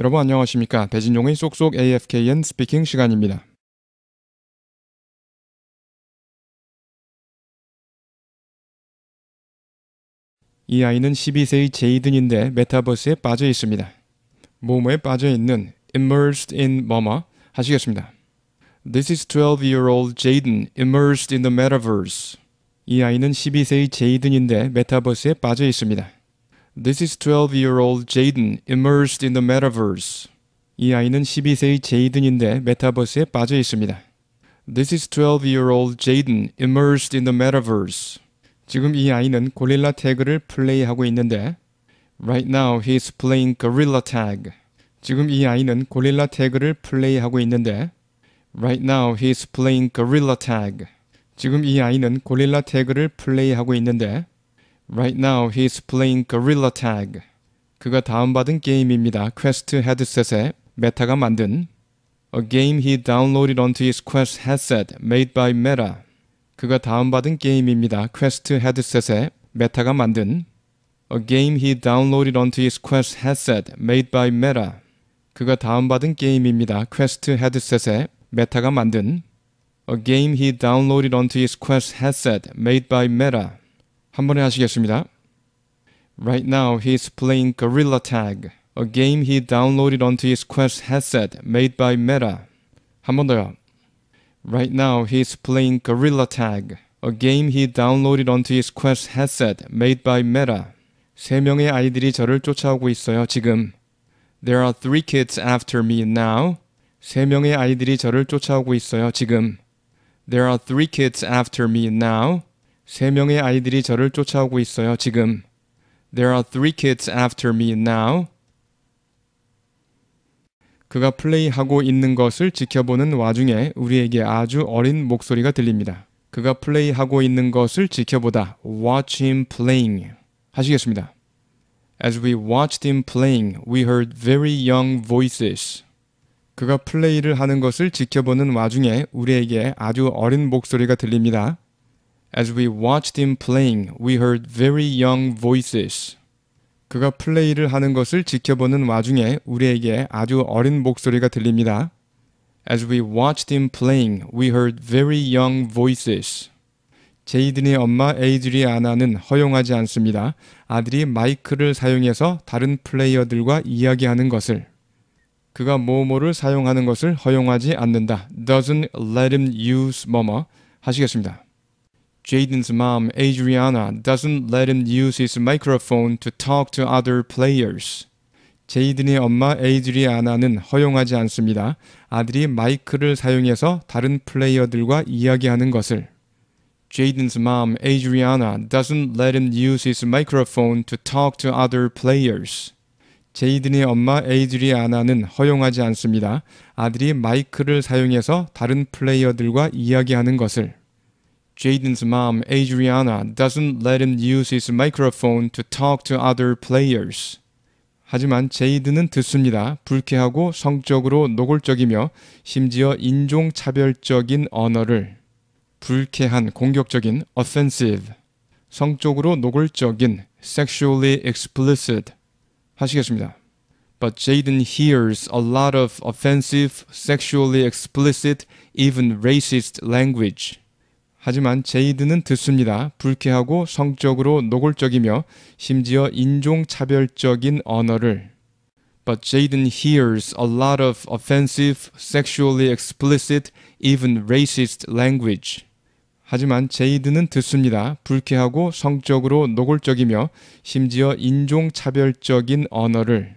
여러분 안녕하십니까? 배진종의 쏙쏙 AFKN 스피킹 시간입니다. 이 아이는 12세의 제이든인데 메타버스에 빠져 있습니다. 모모에 빠져 있는 immersed in 뭐뭐 하시겠습니다. This is 12-year-old Jaden immersed in the metaverse. 이 아이는 12세의 제이든인데 메타버스에 빠져 있습니다. This is 12-year-old Jaden immersed in the metaverse. 이 아이는 12세의 제이든인데 메타버스에 빠져 있습니다. This is 12-year-old Jaden immersed in the metaverse. 지금 이 아이는 고릴라 태그를 플레이하고 있는데 Right now he is playing gorilla tag. 지금 이 아이는 고릴라 태그를 플레이하고 있는데 Right now he is playing gorilla tag. 지금 이 아이는 고릴라 태그를 플레이하고 있는데 Right now he's playing Gorilla Tag. 그가 다운받은 게임입니다. 퀘스트 헤드셋에 메타가 만든 A game he downloaded onto his Quest headset made by Meta. 그가 다운받은 게임입니다. 퀘스트 헤드셋에 메타가 만든 A game he downloaded onto his Quest headset made by Meta. 그가 다운받은 게임입니다. 퀘스트 헤드셋에 메타가 만든 A game he downloaded onto his Quest headset made by Meta. 한 번에 하시겠습니다. Right now, he's playing Gorilla Tag, a game he downloaded onto his Quest headset made by Meta. 한 번 더요. Right now, he's playing Gorilla Tag, a game he downloaded onto his Quest headset made by Meta. 세 명의 아이들이 저를 쫓아오고 있어요, 지금. There are three kids after me now. 세 명의 아이들이 저를 쫓아오고 있어요, 지금. There are three kids after me now. 세 명의 아이들이 저를 쫓아오고 있어요. 지금 There are three kids after me now. 그가 플레이하고 있는 것을 지켜보는 와중에 우리에게 아주 어린 목소리가 들립니다. 그가 플레이하고 있는 것을 지켜보다 watch him playing 하시겠습니다. As we watched him playing, we heard very young voices. 그가 플레이를 하는 것을 지켜보는 와중에 우리에게 아주 어린 목소리가 들립니다. As we watched him playing, we heard very young voices. 그가 플레이를 하는 것을 지켜보는 와중에 우리에게 아주 어린 목소리가 들립니다. As we watched him playing, we heard very young voices. 제이든의 엄마 에이드리아나는 허용하지 않습니다. 아들이 마이크를 사용해서 다른 플레이어들과 이야기하는 것을 그가 모모를 사용하는 것을 허용하지 않는다. doesn't let him use 뭐뭐 하시겠습니다. Jaden's mom, Adriana, doesn't let him use his microphone to talk to other players. 제이든의 엄마 에이드리아나는 허용하지 않습니다. 아들이 마이크를 사용해서 다른 플레이어들과 이야기하는 것을. Jaden's mom, Adriana, doesn't let him use his microphone to talk to other players. 제이든의 엄마 에이드리아나는 허용하지 않습니다. 아들이 마이크를 사용해서 다른 플레이어들과 이야기하는 것을. Jaden's mom, Adriana, doesn't let him use his microphone to talk to other players. 하지만 제이드는 듣습니다. 불쾌하고 성적으로 노골적이며 심지어 인종차별적인 언어를 불쾌한 공격적인 offensive 성적으로 노골적인 sexually explicit 하시겠습니다. But Jaden hears a lot of offensive, sexually explicit, even racist language. 하지만 제이드는 듣습니다. 불쾌하고 성적으로 노골적이며 심지어 인종차별적인 언어를 But Jaden hears a lot of offensive, sexually explicit, even racist language. 하지만 제이드는 듣습니다. 불쾌하고 성적으로 노골적이며 심지어 인종차별적인 언어를.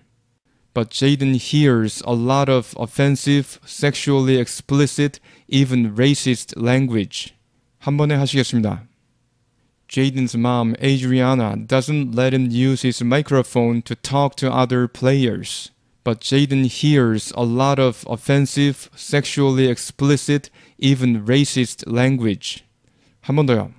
But Jaden hears a lot of offensive, sexually explicit, even racist language. 한 번에 하시겠습니다. Jaden's mom, Adriana, doesn't let him use his microphone to talk to other players. But Jaden hears a lot of offensive, sexually explicit, even racist language. 한 번 더요.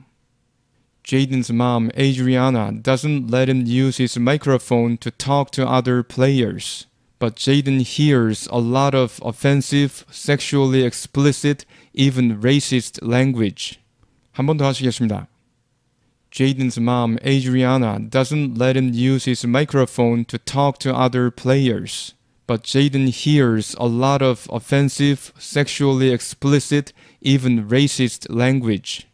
Jaden's mom, Adriana, doesn't let him use his microphone to talk to other players. But Jaden hears a lot of offensive, sexually explicit, even racist language. 한번더 하시겠습니다. Jaden's mom, Adriana, doesn't let him use his microphone to talk to other players. But Jaden hears a lot of offensive, sexually explicit, even racist language.